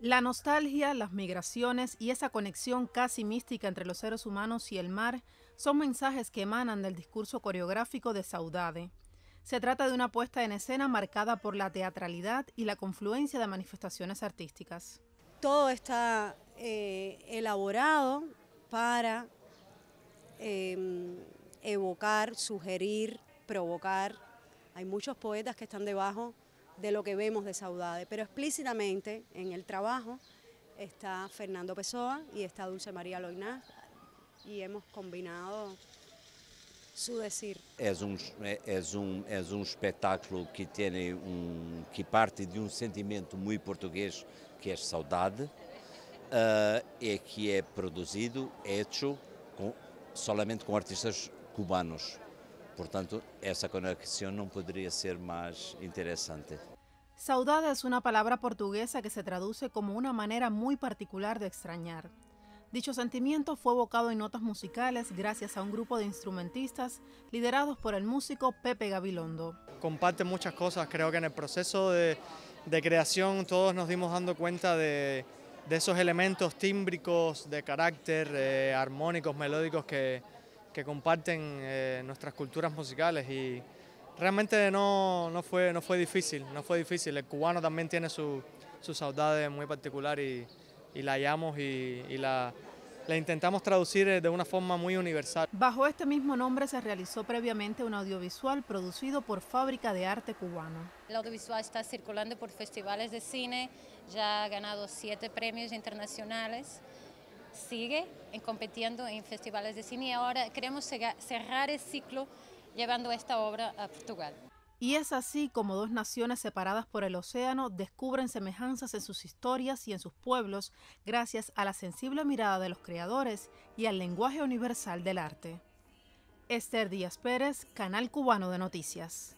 La nostalgia, las migraciones y esa conexión casi mística entre los seres humanos y el mar son mensajes que emanan del discurso coreográfico de Saudade. Se trata de una puesta en escena marcada por la teatralidad y la confluencia de manifestaciones artísticas. Todo está eh, elaborado para em, evocar, sugerir, provocar. Hay muchos poetas que están debajo de lo que vemos de Saudade, pero explícitamente en el trabajo está Fernando Pessoa y está Dulce María Loiná y hemos combinado su decir. Es un, eh, es un, es un espectáculo que, tiene un, que parte de un sentimiento muy portugués que es saudade y eh, e que es producido, hecho, solamente con artistas cubanos. ...por tanto, esa conexión no podría ser más interesante". Saudade es una palabra portuguesa que se traduce como una manera muy particular de extrañar. Dicho sentimiento fue evocado en notas musicales gracias a un grupo de instrumentistas liderados por el músico Pepe Gabilondo. Comparte muchas cosas, creo que en el proceso de, creación todos nos dimos dando cuenta de, esos elementos tímbricos, de carácter, eh, armónicos, melódicos que, que comparten eh, nuestras culturas musicales y realmente no, no, fue, no fue difícil, no fue difícil. El cubano también tiene su, su saudade muy particular y, la hallamos y, y la, la intentamos traducir eh, de una forma muy universal. Bajo este mismo nombre se realizó previamente un audiovisual producido por Fábrica de Arte Cubano. El audiovisual está circulando por festivales de cine, ya ha ganado siete premios internacionales sigue compitiendo en festivales de cine y ahora queremos cerrar el ciclo llevando esta obra a Portugal. Y es así como dos naciones separadas por el océano descubren semejanzas en sus historias y en sus pueblos gracias a la sensible mirada de los creadores y al lenguaje universal del arte. Esther Díaz Pérez, Canal Cubano de Noticias.